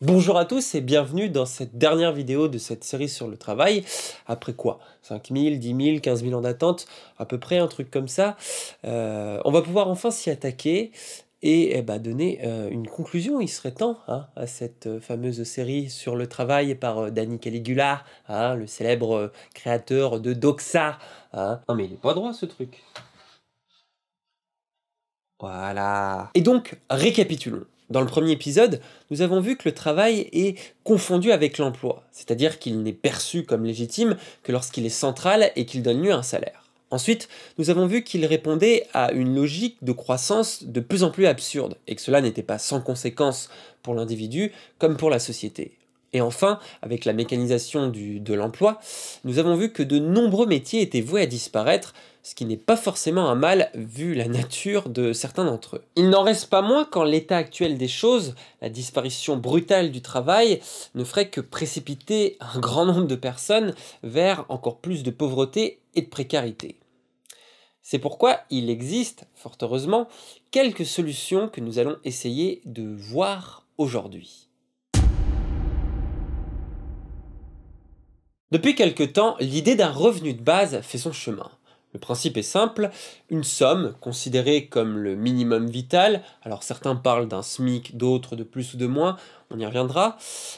Bonjour à tous et bienvenue dans cette dernière vidéo de cette série sur le travail. Après quoi 5000, 10 000, 15 000 ans d'attente, à peu près un truc comme ça. Euh, on va pouvoir enfin s'y attaquer et eh ben, donner euh, une conclusion, il serait temps, hein, à cette euh, fameuse série sur le travail par Danny Caligula, hein, le célèbre créateur de Doxa. Hein. Non mais il n'est pas droit ce truc. Voilà. Et donc, récapitulons. Dans le premier épisode, nous avons vu que le travail est confondu avec l'emploi, c'est-à-dire qu'il n'est perçu comme légitime que lorsqu'il est central et qu'il donne lieu à un salaire. Ensuite, nous avons vu qu'il répondait à une logique de croissance de plus en plus absurde, et que cela n'était pas sans conséquence pour l'individu comme pour la société. Et enfin, avec la mécanisation de l'emploi, nous avons vu que de nombreux métiers étaient voués à disparaître, ce qui n'est pas forcément un mal vu la nature de certains d'entre eux. Il n'en reste pas moins qu'en l'état actuel des choses, la disparition brutale du travail ne ferait que précipiter un grand nombre de personnes vers encore plus de pauvreté et de précarité. C'est pourquoi il existe, fort heureusement, quelques solutions que nous allons essayer de voir aujourd'hui. Depuis quelque temps, l'idée d'un revenu de base fait son chemin. Le principe est simple, une somme, considérée comme le minimum vital, alors certains parlent d'un SMIC, d'autres de plus ou de moins, on y reviendra,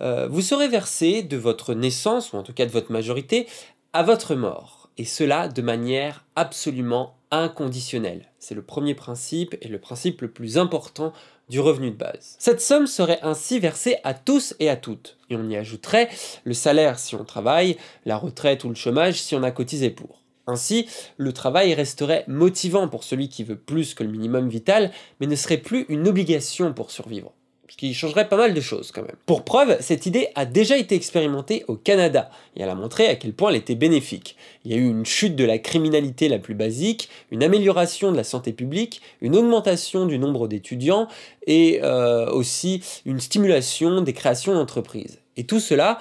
euh, vous serez versé de votre naissance, ou en tout cas de votre majorité, à votre mort, et cela de manière absolument inconditionnelle. C'est le premier principe et le principe le plus important du revenu de base. Cette somme serait ainsi versée à tous et à toutes, et on y ajouterait le salaire si on travaille, la retraite ou le chômage si on a cotisé pour. Ainsi, le travail resterait motivant pour celui qui veut plus que le minimum vital, mais ne serait plus une obligation pour survivre qui changerait pas mal de choses quand même. Pour preuve, cette idée a déjà été expérimentée au Canada, et elle a montré à quel point elle était bénéfique. Il y a eu une chute de la criminalité la plus basique, une amélioration de la santé publique, une augmentation du nombre d'étudiants, et euh, aussi une stimulation des créations d'entreprises. Et tout cela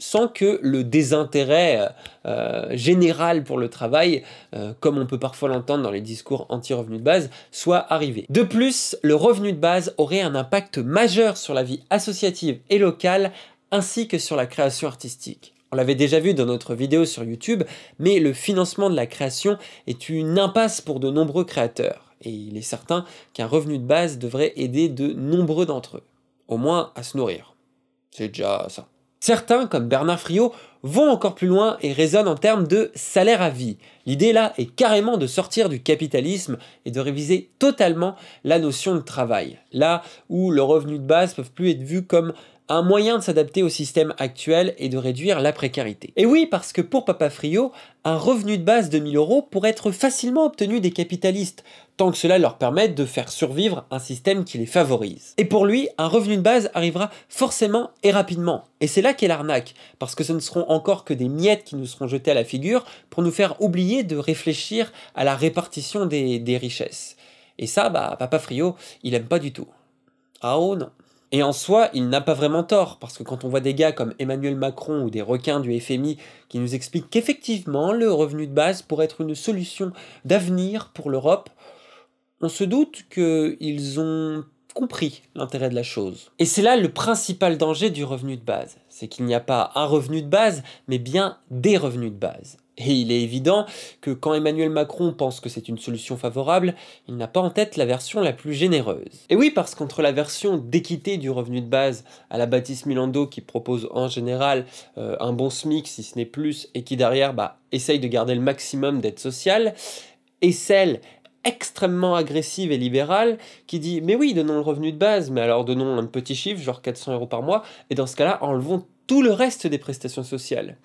sans que le désintérêt euh, général pour le travail, euh, comme on peut parfois l'entendre dans les discours anti-revenu de base, soit arrivé. De plus, le revenu de base aurait un impact majeur sur la vie associative et locale, ainsi que sur la création artistique. On l'avait déjà vu dans notre vidéo sur YouTube, mais le financement de la création est une impasse pour de nombreux créateurs, et il est certain qu'un revenu de base devrait aider de nombreux d'entre eux, au moins à se nourrir. C'est déjà ça. Certains, comme Bernard Friot, vont encore plus loin et raisonnent en termes de salaire à vie. L'idée là est carrément de sortir du capitalisme et de réviser totalement la notion de travail. Là où le revenu de base ne peut plus être vu comme un moyen de s'adapter au système actuel et de réduire la précarité. Et oui, parce que pour Papa Friot, un revenu de base de 1000 euros pourrait être facilement obtenu des capitalistes, tant que cela leur permette de faire survivre un système qui les favorise. Et pour lui, un revenu de base arrivera forcément et rapidement. Et c'est là qu'est l'arnaque, parce que ce ne seront encore que des miettes qui nous seront jetées à la figure pour nous faire oublier de réfléchir à la répartition des, richesses. Et ça, bah, Papa Friot, il aime pas du tout. Ah oh non. Et en soi, il n'a pas vraiment tort, parce que quand on voit des gars comme Emmanuel Macron ou des requins du FMI qui nous expliquent qu'effectivement, le revenu de base pourrait être une solution d'avenir pour l'Europe, on se doute qu'ils ont compris l'intérêt de la chose. Et c'est là le principal danger du revenu de base. C'est qu'il n'y a pas un revenu de base, mais bien des revenus de base. Et il est évident que quand Emmanuel Macron pense que c'est une solution favorable, il n'a pas en tête la version la plus généreuse. Et oui, parce qu'entre la version d'équité du revenu de base à la Baptiste Milando qui propose en général euh, un bon SMIC si ce n'est plus et qui derrière bah, essaye de garder le maximum d'aide sociale, et celle extrêmement agressive et libérale qui dit mais oui donnons le revenu de base mais alors donnons un petit chiffre genre 400 euros par mois et dans ce cas-là enlevons tout le reste des prestations sociales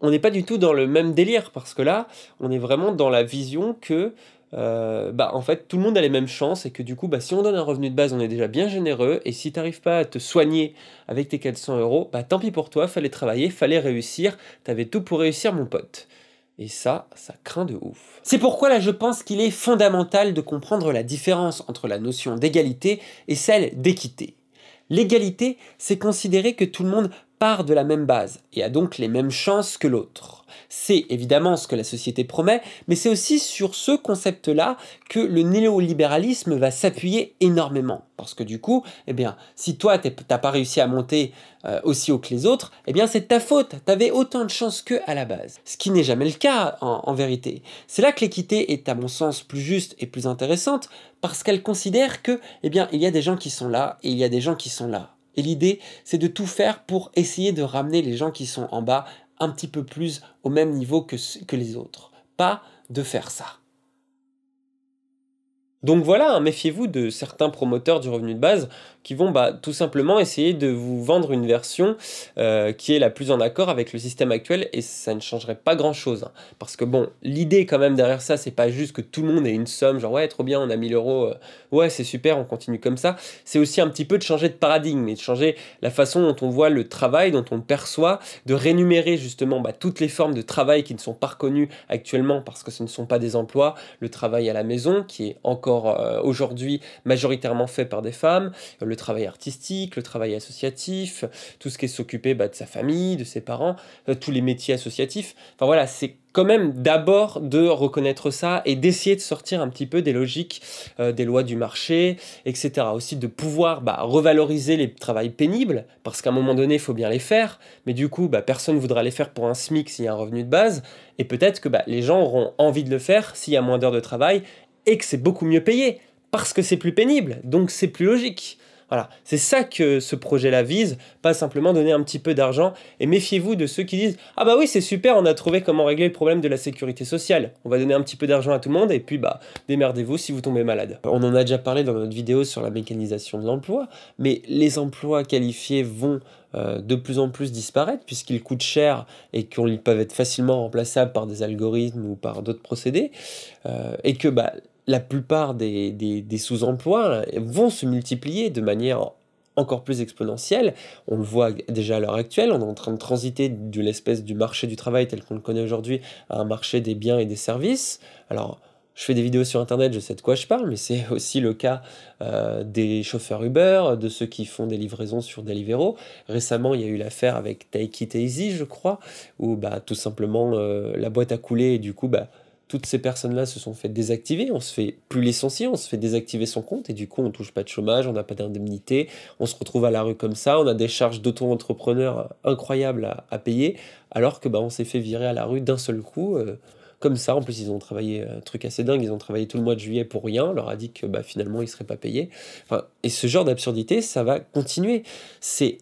on n'est pas du tout dans le même délire parce que là on est vraiment dans la vision que euh, bah en fait tout le monde a les mêmes chances et que du coup bah, si on donne un revenu de base on est déjà bien généreux et si t'arrives pas à te soigner avec tes 400 euros bah tant pis pour toi fallait travailler fallait réussir t'avais tout pour réussir mon pote et ça, ça craint de ouf. C'est pourquoi là je pense qu'il est fondamental de comprendre la différence entre la notion d'égalité et celle d'équité. L'égalité, c'est considérer que tout le monde de la même base et a donc les mêmes chances que l'autre. C'est évidemment ce que la société promet, mais c'est aussi sur ce concept-là que le néolibéralisme va s'appuyer énormément. Parce que du coup, eh bien, si toi t'as pas réussi à monter euh, aussi haut que les autres, eh bien c'est ta faute, tu avais autant de chances qu'eux à la base. Ce qui n'est jamais le cas en, vérité. C'est là que l'équité est à mon sens plus juste et plus intéressante, parce qu'elle considère que, eh bien, il y a des gens qui sont là et il y a des gens qui sont là. Et l'idée, c'est de tout faire pour essayer de ramener les gens qui sont en bas un petit peu plus au même niveau que, que les autres. Pas de faire ça. Donc voilà, hein, méfiez-vous de certains promoteurs du revenu de base qui vont bah, tout simplement essayer de vous vendre une version euh, qui est la plus en accord avec le système actuel et ça ne changerait pas grand-chose. Hein. parce que bon, l'idée quand même derrière ça, c'est pas juste que tout le monde ait une somme, genre ouais, trop bien, on a 1000 euros, euh, ouais, c'est super, on continue comme ça. C'est aussi un petit peu de changer de paradigme et de changer la façon dont on voit le travail, dont on perçoit, de rémunérer justement bah, toutes les formes de travail qui ne sont pas reconnues actuellement parce que ce ne sont pas des emplois, le travail à la maison qui est encore euh, aujourd'hui majoritairement fait par des femmes, le travail artistique, le travail associatif, tout ce qui est s'occuper bah, de sa famille, de ses parents, euh, tous les métiers associatifs. Enfin voilà, c'est quand même d'abord de reconnaître ça et d'essayer de sortir un petit peu des logiques, euh, des lois du marché, etc. Aussi de pouvoir bah, revaloriser les travails pénibles, parce qu'à un moment donné, il faut bien les faire, mais du coup, bah, personne ne voudra les faire pour un SMIC s'il y a un revenu de base, et peut-être que les gens auront envie de le faire s'il y a moins d'heures de travail, et que c'est beaucoup mieux payé, parce que c'est plus pénible, donc c'est plus logique. Voilà, c'est ça que ce projet-là vise, pas simplement donner un petit peu d'argent. Et méfiez-vous de ceux qui disent Ah bah oui, c'est super, on a trouvé comment régler le problème de la sécurité sociale. On va donner un petit peu d'argent à tout le monde et puis bah démerdez-vous si vous tombez malade. On en a déjà parlé dans notre vidéo sur la mécanisation de l'emploi, mais les emplois qualifiés vont euh, de plus en plus disparaître puisqu'ils coûtent cher et qu'ils peuvent être facilement remplaçables par des algorithmes ou par d'autres procédés euh, et que bah la plupart des, sous-emplois euh, vont se multiplier de manière encore plus exponentielle. On le voit déjà à l'heure actuelle, on est en train de transiter de l'espèce du marché du travail tel qu'on le connaît aujourd'hui à un marché des biens et des services. Alors, je fais des vidéos sur Internet, je sais de quoi je parle, mais c'est aussi le cas euh, des chauffeurs Uber, de ceux qui font des livraisons sur Deliveroo. Récemment, il y a eu l'affaire avec It Easy, je crois, où bah, tout simplement euh, la boîte a coulé et du coup, bah, toutes ces personnes-là se sont fait désactiver, on se fait plus licencier, on se fait désactiver son compte et du coup on touche pas de chômage, on n'a pas d'indemnité, on se retrouve à la rue comme ça, on a des charges d'auto-entrepreneur incroyables à, payer alors que bah, on s'est fait virer à la rue d'un seul coup. Euh, comme ça, en plus ils ont travaillé euh, un truc assez dingue, ils ont travaillé tout le mois de juillet pour rien, on leur a dit que bah, finalement ils ne seraient pas payés. Enfin, et ce genre d'absurdité, ça va continuer. C'est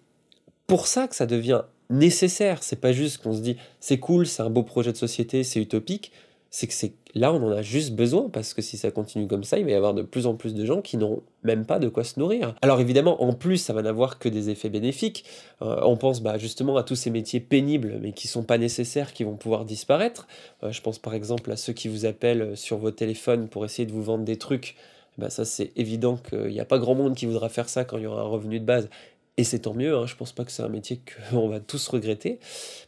pour ça que ça devient nécessaire. C'est pas juste qu'on se dit c'est cool, c'est un beau projet de société, c'est utopique c'est que c'est là on en a juste besoin parce que si ça continue comme ça, il va y avoir de plus en plus de gens qui n'ont même pas de quoi se nourrir. Alors évidemment, en plus, ça va n'avoir que des effets bénéfiques. Euh, on pense bah, justement à tous ces métiers pénibles mais qui sont pas nécessaires, qui vont pouvoir disparaître. Euh, je pense par exemple à ceux qui vous appellent euh, sur vos téléphones pour essayer de vous vendre des trucs. Bah, ça c'est évident qu'il n'y a pas grand monde qui voudra faire ça quand il y aura un revenu de base et c'est tant mieux, hein, je pense pas que c'est un métier qu'on va tous regretter.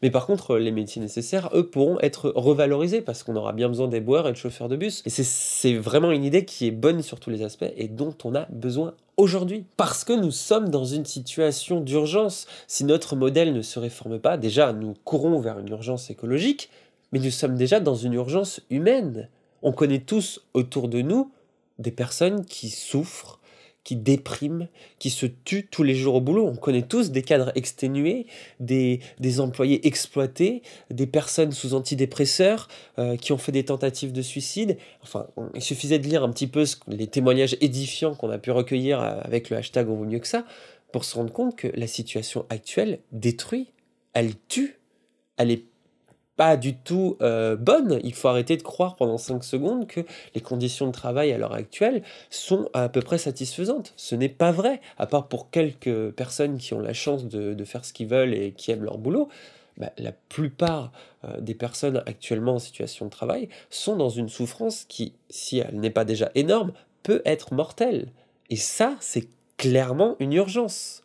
Mais par contre, les métiers nécessaires, eux, pourront être revalorisés parce qu'on aura bien besoin des boeurs et de chauffeurs de bus. Et c'est vraiment une idée qui est bonne sur tous les aspects et dont on a besoin aujourd'hui. Parce que nous sommes dans une situation d'urgence. Si notre modèle ne se réforme pas, déjà, nous courons vers une urgence écologique, mais nous sommes déjà dans une urgence humaine. On connaît tous autour de nous des personnes qui souffrent qui dépriment, qui se tue tous les jours au boulot. On connaît tous des cadres exténués, des, employés exploités, des personnes sous antidépresseurs euh, qui ont fait des tentatives de suicide. Enfin, il suffisait de lire un petit peu les témoignages édifiants qu'on a pu recueillir euh, avec le hashtag On vaut mieux que ça pour se rendre compte que la situation actuelle détruit, elle tue, elle est pas du tout euh, bonne. Il faut arrêter de croire pendant 5 secondes que les conditions de travail à l'heure actuelle sont à peu près satisfaisantes. Ce n'est pas vrai, à part pour quelques personnes qui ont la chance de, faire ce qu'ils veulent et qui aiment leur boulot. Bah, la plupart euh, des personnes actuellement en situation de travail sont dans une souffrance qui, si elle n'est pas déjà énorme, peut être mortelle. Et ça, c'est clairement une urgence.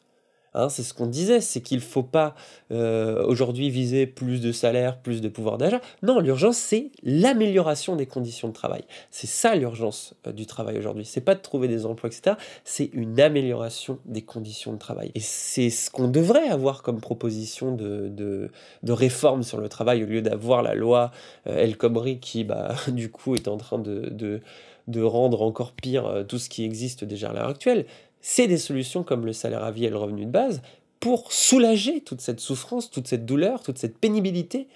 Hein, c'est ce qu'on disait, c'est qu'il ne faut pas euh, aujourd'hui viser plus de salaire, plus de pouvoir d'achat. Non, l'urgence, c'est l'amélioration des conditions de travail. C'est ça l'urgence euh, du travail aujourd'hui. C'est pas de trouver des emplois, etc. C'est une amélioration des conditions de travail. Et c'est ce qu'on devrait avoir comme proposition de, réforme sur le travail au lieu d'avoir la loi euh, El Khomri qui, bah, du coup, est en train de, de rendre encore pire tout ce qui existe déjà à l'heure actuelle c'est des solutions comme le salaire à vie et le revenu de base pour soulager toute cette souffrance, toute cette douleur, toute cette pénibilité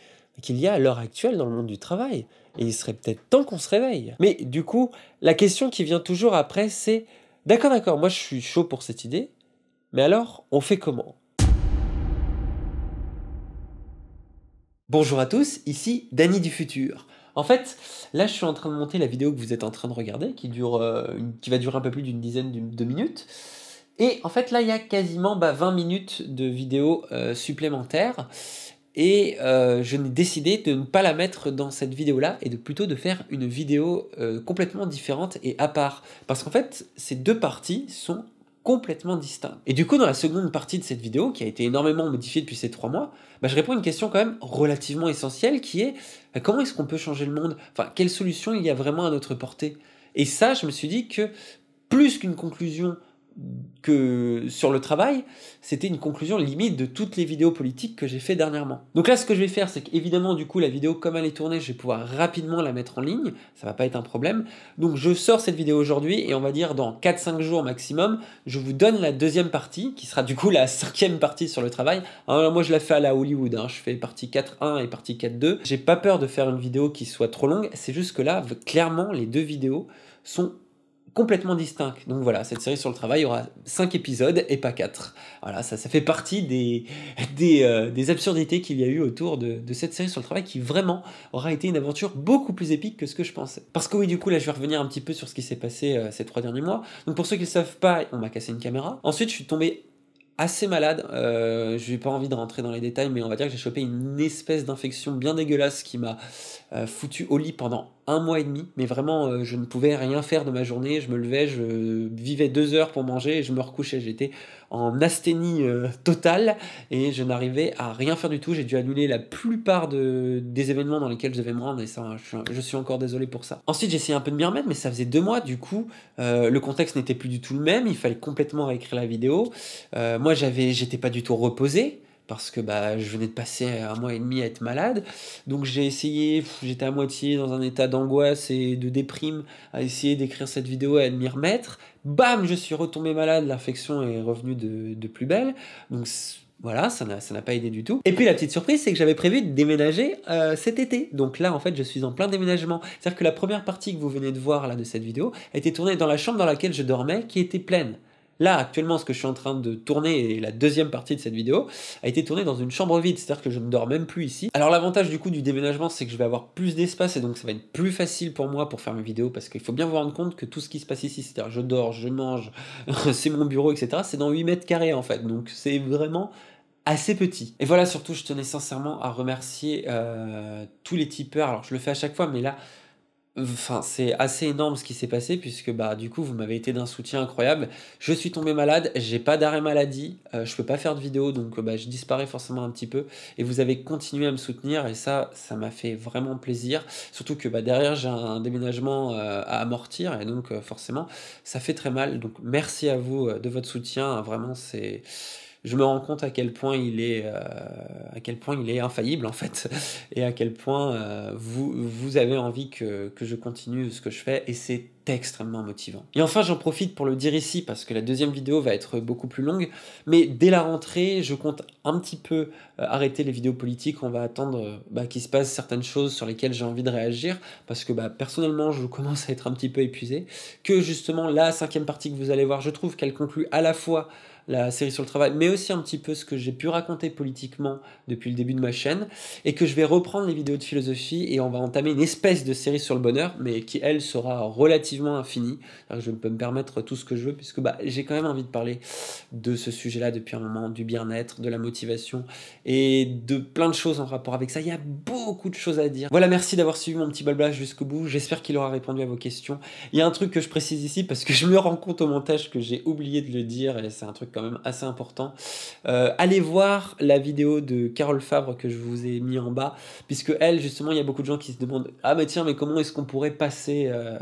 qu'il y a à l'heure actuelle dans le monde du travail. Et il serait peut-être temps qu'on se réveille. Mais du coup, la question qui vient toujours après, c'est d'accord, d'accord, moi je suis chaud pour cette idée, mais alors on fait comment Bonjour à tous, ici Danny du futur. En fait, là, je suis en train de monter la vidéo que vous êtes en train de regarder, qui, dure, euh, qui va durer un peu plus d'une dizaine de minutes. Et en fait, là, il y a quasiment 20 bah, minutes de vidéo euh, supplémentaire. Et euh, je n'ai décidé de ne pas la mettre dans cette vidéo-là et de plutôt de faire une vidéo complètement différente et à part. Parce qu'en fait, ces deux parties sont complètement distinct. Et du coup, dans la seconde partie de cette vidéo, qui a été énormément modifiée depuis ces trois mois, bah, je réponds à une question quand même relativement essentielle qui est bah, comment est-ce qu'on peut changer le monde Enfin, quelle solution il y a vraiment à notre portée Et ça, je me suis dit que plus qu'une conclusion que sur le travail, c'était une conclusion limite de toutes les vidéos politiques que j'ai fait dernièrement. Donc là, ce que je vais faire, c'est qu'évidemment, du coup, la vidéo, comme elle est tournée, je vais pouvoir rapidement la mettre en ligne, ça va pas être un problème. Donc je sors cette vidéo aujourd'hui et on va dire dans 4-5 jours maximum, je vous donne la deuxième partie, qui sera du coup la cinquième partie sur le travail. Alors, hein, moi, je la fais à la Hollywood, hein. je fais partie 1 et partie 2 J'ai pas peur de faire une vidéo qui soit trop longue, c'est juste que là, clairement, les deux vidéos sont complètement distinct Donc voilà, cette série sur le travail aura 5 épisodes et pas 4. Voilà, ça, ça fait partie des, euh, des, absurdités qu'il y a eu autour de, cette série sur le travail qui vraiment aura été une aventure beaucoup plus épique que ce que je pensais. Parce que oui, du coup, là, je vais revenir un petit peu sur ce qui s'est passé euh, ces trois derniers mois. Donc pour ceux qui ne savent pas, on m'a cassé une caméra. Ensuite, je suis tombé assez malade. Euh, je n'ai pas envie de rentrer dans les détails, mais on va dire que j'ai chopé une espèce d'infection bien dégueulasse qui m'a foutu au lit pendant un mois et demi, mais vraiment, euh, je ne pouvais rien faire de ma journée. Je me levais, je vivais deux heures pour manger et je me recouchais. J'étais en asthénie euh, totale et je n'arrivais à rien faire du tout. J'ai dû annuler la plupart des événements dans lesquels je devais me rendre et ça, hein, je, suis encore désolé pour ça. Ensuite, j'ai essayé un peu de m'y remettre, mais ça faisait deux mois. Du coup, euh, le contexte n'était plus du tout le même. Il fallait complètement réécrire la vidéo. moi, j'avais, j'étais pas du tout reposé parce que bah, je venais de passer un mois et demi à être malade. Donc j'ai essayé, j'étais à moitié dans un état d'angoisse et de déprime à essayer d'écrire cette vidéo et à m'y remettre. Bam, je suis retombé malade, l'infection est revenue de, plus belle. Donc voilà, ça n'a pas aidé du tout. Et puis la petite surprise, c'est que j'avais prévu de déménager euh, cet été. Donc là, en fait, je suis en plein déménagement. C'est-à-dire que la première partie que vous venez de voir là de cette vidéo a été tournée dans la chambre dans laquelle je dormais, qui était pleine. Là, actuellement, ce que je suis en train de tourner, et la deuxième partie de cette vidéo, a été tournée dans une chambre vide, c'est-à-dire que je ne dors même plus ici. Alors l'avantage du coup du déménagement, c'est que je vais avoir plus d'espace, et donc ça va être plus facile pour moi pour faire mes vidéos, parce qu'il faut bien vous rendre compte que tout ce qui se passe ici, c'est-à-dire je dors, je mange, c'est mon bureau, etc., c'est dans 8 mètres carrés en fait, donc c'est vraiment assez petit. Et voilà, surtout, je tenais sincèrement à remercier euh, tous les tipeurs, alors je le fais à chaque fois, mais là, Enfin, c'est assez énorme ce qui s'est passé puisque bah du coup vous m'avez été d'un soutien incroyable. Je suis tombé malade, j'ai pas d'arrêt maladie, euh, je peux pas faire de vidéo donc bah, je disparais forcément un petit peu et vous avez continué à me soutenir et ça ça m'a fait vraiment plaisir. Surtout que bah derrière j'ai un déménagement euh, à amortir et donc euh, forcément ça fait très mal. Donc merci à vous de votre soutien, vraiment c'est je me rends compte à quel point il est, euh, à quel point il est infaillible en fait, et à quel point euh, vous, vous avez envie que, je continue ce que je fais, et c'est extrêmement motivant. Et enfin, j'en profite pour le dire ici parce que la deuxième vidéo va être beaucoup plus longue, mais dès la rentrée, je compte un petit peu euh, arrêter les vidéos politiques. On va attendre bah, qu'il se passe certaines choses sur lesquelles j'ai envie de réagir parce que bah, personnellement, je commence à être un petit peu épuisé. Que justement, la cinquième partie que vous allez voir, je trouve qu'elle conclut à la fois la série sur le travail, mais aussi un petit peu ce que j'ai pu raconter politiquement depuis le début de ma chaîne, et que je vais reprendre les vidéos de philosophie, et on va entamer une espèce de série sur le bonheur, mais qui, elle, sera relativement infinie. je peux me permettre tout ce que je veux, puisque bah, j'ai quand même envie de parler de ce sujet-là depuis un moment, du bien-être, de la motivation, et de plein de choses en rapport avec ça. Il y a beaucoup de choses à dire. Voilà, merci d'avoir suivi mon petit blabla jusqu'au bout. J'espère qu'il aura répondu à vos questions. Il y a un truc que je précise ici, parce que je me rends compte au montage que j'ai oublié de le dire, et c'est un truc quand même assez important. Euh, allez voir la vidéo de Carole Fabre que je vous ai mis en bas, puisque elle, justement, il y a beaucoup de gens qui se demandent Ah, mais tiens, mais comment est-ce qu'on pourrait passer euh,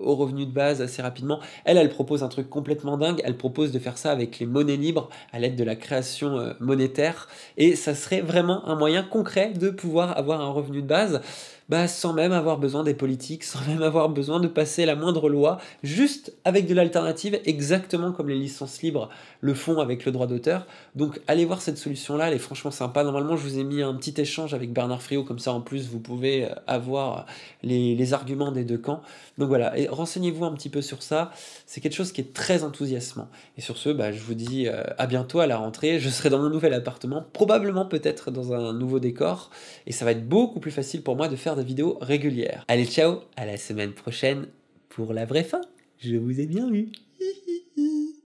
au revenu de base assez rapidement Elle, elle propose un truc complètement dingue. Elle propose de faire ça avec les monnaies libres à l'aide de la création euh, monétaire. Et ça serait vraiment un moyen concret de pouvoir avoir un revenu de base. Bah, sans même avoir besoin des politiques, sans même avoir besoin de passer la moindre loi, juste avec de l'alternative, exactement comme les licences libres le font avec le droit d'auteur. Donc allez voir cette solution-là, elle est franchement sympa. Normalement, je vous ai mis un petit échange avec Bernard Friot, comme ça en plus vous pouvez euh, avoir les, les arguments des deux camps. Donc voilà, et renseignez-vous un petit peu sur ça, c'est quelque chose qui est très enthousiasmant. Et sur ce, bah, je vous dis euh, à bientôt à la rentrée, je serai dans mon nouvel appartement, probablement peut-être dans un nouveau décor, et ça va être beaucoup plus facile pour moi de faire de vidéos régulières. Allez, ciao, à la semaine prochaine pour la vraie fin. Je vous ai bien vu.